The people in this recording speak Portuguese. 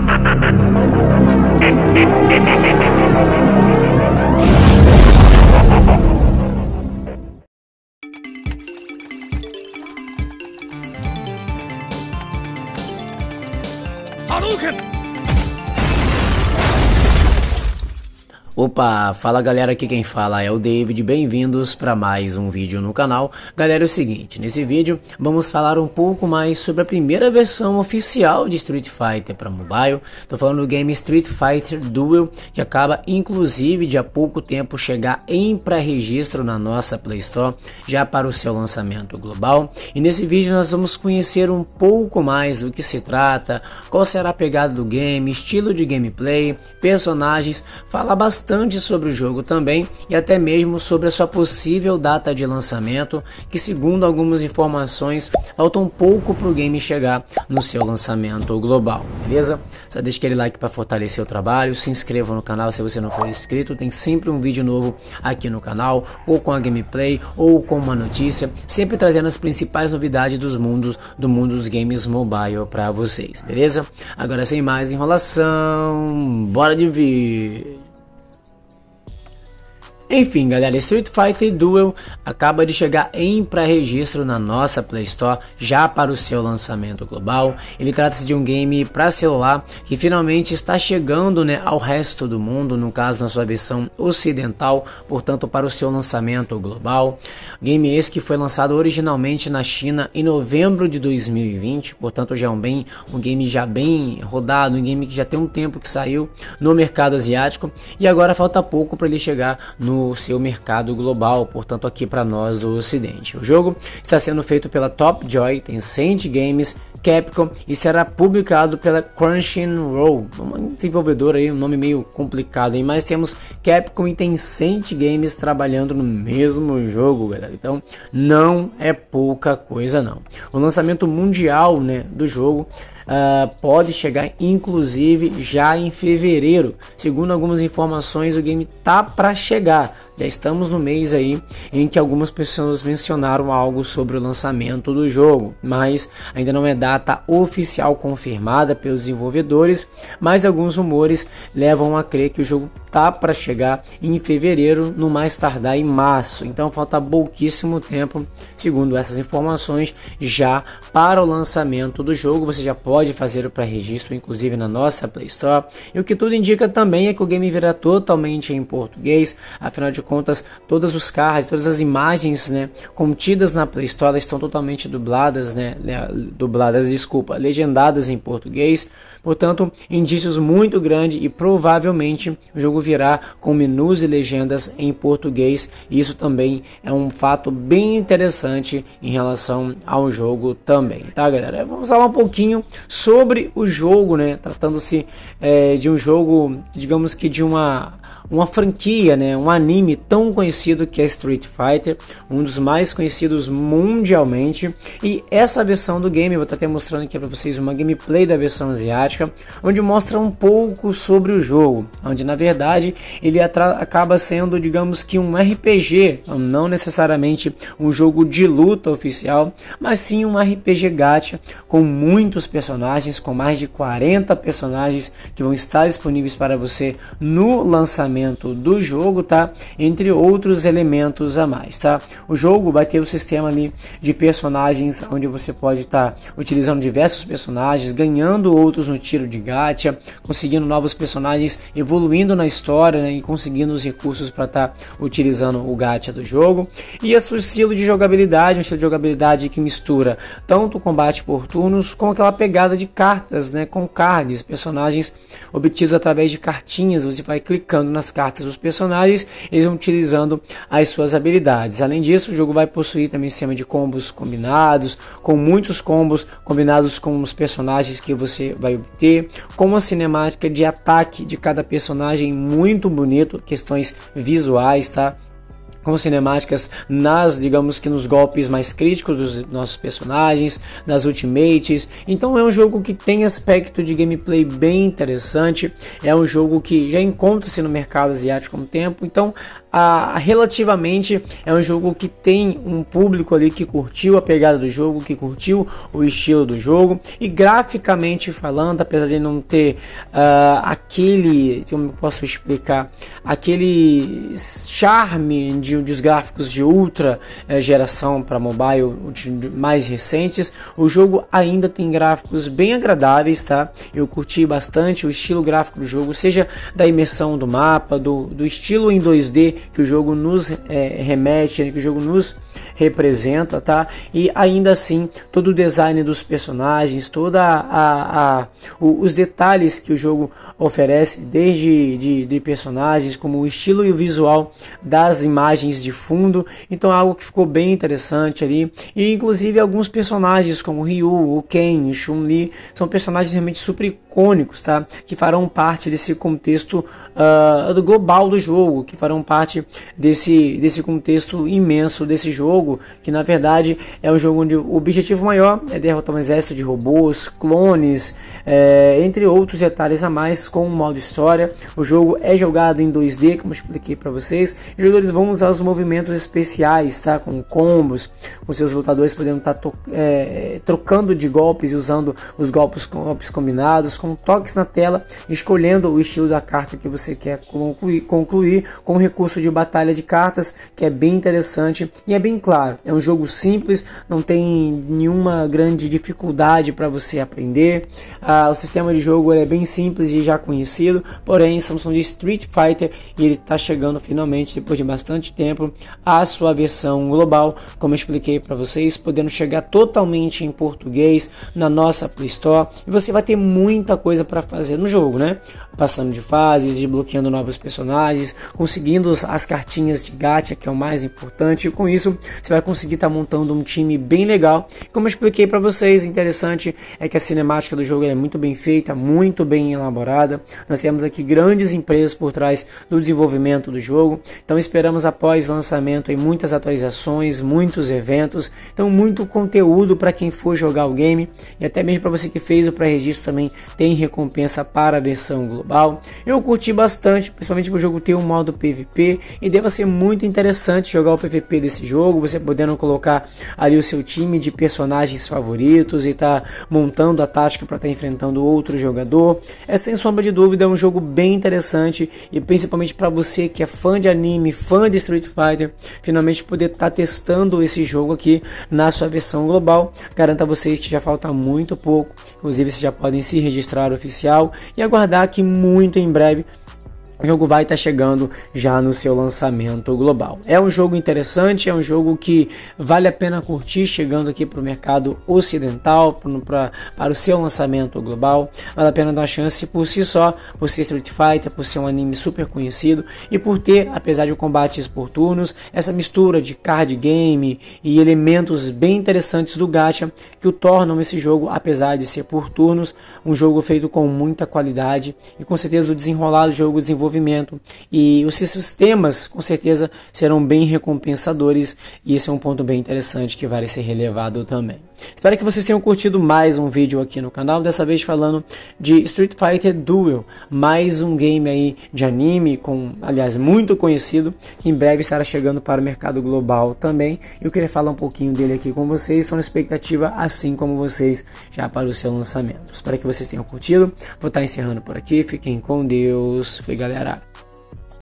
Thank you. Opa, fala galera, aqui quem fala é o David, bem-vindos para mais um vídeo no canal. Galera, é o seguinte, nesse vídeo vamos falar um pouco mais sobre a primeira versão oficial de Street Fighter para mobile. Tô falando do game Street Fighter Duel, que acaba inclusive de há pouco tempo chegar em pré-registro na nossa Play Store, já para o seu lançamento global. E nesse vídeo nós vamos conhecer um pouco mais do que se trata, qual será a pegada do game, estilo de gameplay, personagens, falar bastante bastante sobre o jogo também e até mesmo sobre a sua possível data de lançamento, que segundo algumas informações falta um pouco para o game chegar no seu lançamento global, beleza? Só deixa aquele like para fortalecer o trabalho, se inscreva no canal se você não for inscrito, tem sempre um vídeo novo aqui no canal, ou com a gameplay, ou com uma notícia, sempre trazendo as principais novidades dos mundos do mundo dos games mobile para vocês, beleza? Agora sem mais enrolação, bora de vídeo! Enfim, galera, Street Fighter Duel acaba de chegar em pré-registro na nossa Play Store já para o seu lançamento global. Ele trata-se de um game para celular que finalmente está chegando né, ao resto do mundo, no caso na sua versão ocidental, portanto para o seu lançamento global. Game esse que foi lançado originalmente na China em novembro de 2020, portanto já é um, bem, um game já bem rodado, um game que já tem um tempo que saiu no mercado asiático e agora falta pouco para ele chegar no seu mercado global, portanto aqui para nós do Ocidente. O jogo está sendo feito pela Top Joy, Saint Games, Capcom e será publicado pela Crunchyroll, uma desenvolvedora aí, um nome meio complicado aí, mas temos Capcom e Tencent Games trabalhando no mesmo jogo, galera. Então, não é pouca coisa não. O lançamento mundial, né, do jogo Uh, pode chegar inclusive já em fevereiro. Segundo algumas informações, o game tá para chegar. Já estamos no mês aí em que algumas pessoas mencionaram algo sobre o lançamento do jogo, mas ainda não é data oficial confirmada pelos desenvolvedores, mas alguns rumores levam a crer que o jogo tá para chegar em fevereiro, no mais tardar em março. Então falta pouquíssimo tempo, segundo essas informações, já para o lançamento do jogo. Você já pode fazer o pré-registro, inclusive na nossa Play Store. E o que tudo indica também é que o game virá totalmente em português. Afinal de contas, todos os carros, todas as imagens né, contidas na história estão totalmente dubladas, né, dubladas, desculpa, legendadas em português. Portanto, indícios muito grandes e provavelmente o jogo virá com menus e legendas em português. Isso também é um fato bem interessante em relação ao jogo também, tá, galera? Vamos falar um pouquinho sobre o jogo, né? Tratando-se é, de um jogo, digamos que de uma uma franquia, né, um anime tão conhecido que é Street Fighter, um dos mais conhecidos mundialmente. E essa versão do game, vou estar até mostrando aqui para vocês uma gameplay da versão asiática, onde mostra um pouco sobre o jogo, onde na verdade ele acaba sendo, digamos que um RPG, não necessariamente um jogo de luta oficial, mas sim um RPG gacha com muitos personagens, com mais de 40 personagens que vão estar disponíveis para você no lançamento do jogo, tá? entre outros elementos a mais, tá? O jogo vai ter o um sistema ali de personagens, onde você pode estar tá utilizando diversos personagens, ganhando outros no tiro de gacha, conseguindo novos personagens, evoluindo na história né, e conseguindo os recursos para estar tá utilizando o gacha do jogo. E o estilo de jogabilidade, um estilo de jogabilidade que mistura tanto o combate por turnos com aquela pegada de cartas, né, com cards, personagens obtidos através de cartinhas, você vai clicando nas cartas dos personagens, eles utilizando as suas habilidades. Além disso, o jogo vai possuir também um sistema de combos combinados, com muitos combos combinados com os personagens que você vai obter, com uma cinemática de ataque de cada personagem muito bonito, questões visuais, tá? com cinemáticas nas, digamos que nos golpes mais críticos dos nossos personagens, nas ultimates. Então é um jogo que tem aspecto de gameplay bem interessante. É um jogo que já encontra-se no mercado asiático há um tempo. Então, a, relativamente é um jogo que tem um público ali que curtiu a pegada do jogo, que curtiu o estilo do jogo. E graficamente falando, apesar de não ter uh, aquele, como eu posso explicar, aquele charme de de os gráficos de ultra eh, geração para mobile mais recentes, o jogo ainda tem gráficos bem agradáveis, tá? Eu curti bastante o estilo gráfico do jogo, seja da imersão do mapa, do, do estilo em 2D que o jogo nos eh, remete, que o jogo nos representa, tá? E ainda assim, todo o design dos personagens, toda a, a o, os detalhes que o jogo oferece, desde de, de personagens, como o estilo e o visual das imagens de fundo, então é algo que ficou bem interessante ali. E inclusive alguns personagens como o Ryu, o Ken, o Chun-Li, são personagens realmente super icônicos, tá? Que farão parte desse contexto uh, global do jogo, que farão parte desse, desse contexto imenso desse jogo, que na verdade é um jogo onde o objetivo maior é derrotar um exército de robôs, clones, é, entre outros detalhes a mais com o modo história. O jogo é jogado em 2D, como expliquei para vocês. Os jogadores vão usar os movimentos especiais, tá? Com combos, os seus lutadores podendo estar tá é, trocando de golpes e usando os golpes, golpes combinados com toques na tela, escolhendo o estilo da carta que você quer concluir, concluir com o recurso de batalha de cartas, que é bem interessante e é bem claro. É um jogo simples, não tem nenhuma grande dificuldade para você aprender. Ah, o sistema de jogo é bem simples e já conhecido, porém, Samsung de Street Fighter e ele está chegando finalmente, depois de bastante tempo, à sua versão global, como eu expliquei para vocês, podendo chegar totalmente em português na nossa Play Store. E você vai ter muita muita coisa para fazer no jogo, né? Passando de fases, desbloqueando novos personagens, conseguindo as cartinhas de gacha, que é o mais importante. E com isso, você vai conseguir estar tá montando um time bem legal. Como eu expliquei para vocês, interessante é que a cinemática do jogo é muito bem feita, muito bem elaborada. Nós temos aqui grandes empresas por trás do desenvolvimento do jogo. Então esperamos após lançamento em muitas atualizações, muitos eventos, então muito conteúdo para quem for jogar o game e até mesmo para você que fez o pré-registro também tem recompensa para a versão global. Eu curti bastante, principalmente porque o jogo tem um modo PVP e deva ser muito interessante jogar o PVP desse jogo, você podendo colocar ali o seu time de personagens favoritos e tá montando a tática para estar tá enfrentando outro jogador. É sem sombra de dúvida é um jogo bem interessante e principalmente para você que é fã de anime, fã de Street Fighter, finalmente poder estar tá testando esse jogo aqui na sua versão global. Garanto a vocês que já falta muito pouco, inclusive vocês já podem se registrar registrar oficial e aguardar que muito em breve o jogo vai estar tá chegando já no seu lançamento global. É um jogo interessante, é um jogo que vale a pena curtir chegando aqui para o mercado ocidental, para o seu lançamento global. Vale a pena dar uma chance por si só, por ser Street Fighter, por ser um anime super conhecido e por ter, apesar de combates por turnos, essa mistura de card game e elementos bem interessantes do gacha que o tornam esse jogo, apesar de ser por turnos, um jogo feito com muita qualidade e com certeza o desenrolado do jogo desenvolvido desenvolvimento e os sistemas com certeza serão bem recompensadores e esse é um ponto bem interessante que vale ser relevado também. Espero que vocês tenham curtido mais um vídeo aqui no canal, dessa vez falando de Street Fighter Duel, mais um game aí de anime, com, aliás, muito conhecido, que em breve estará chegando para o mercado global também. Eu queria falar um pouquinho dele aqui com vocês, estou na expectativa, assim como vocês, já para o seu lançamento. Espero que vocês tenham curtido, vou estar tá encerrando por aqui, fiquem com Deus, fui galera!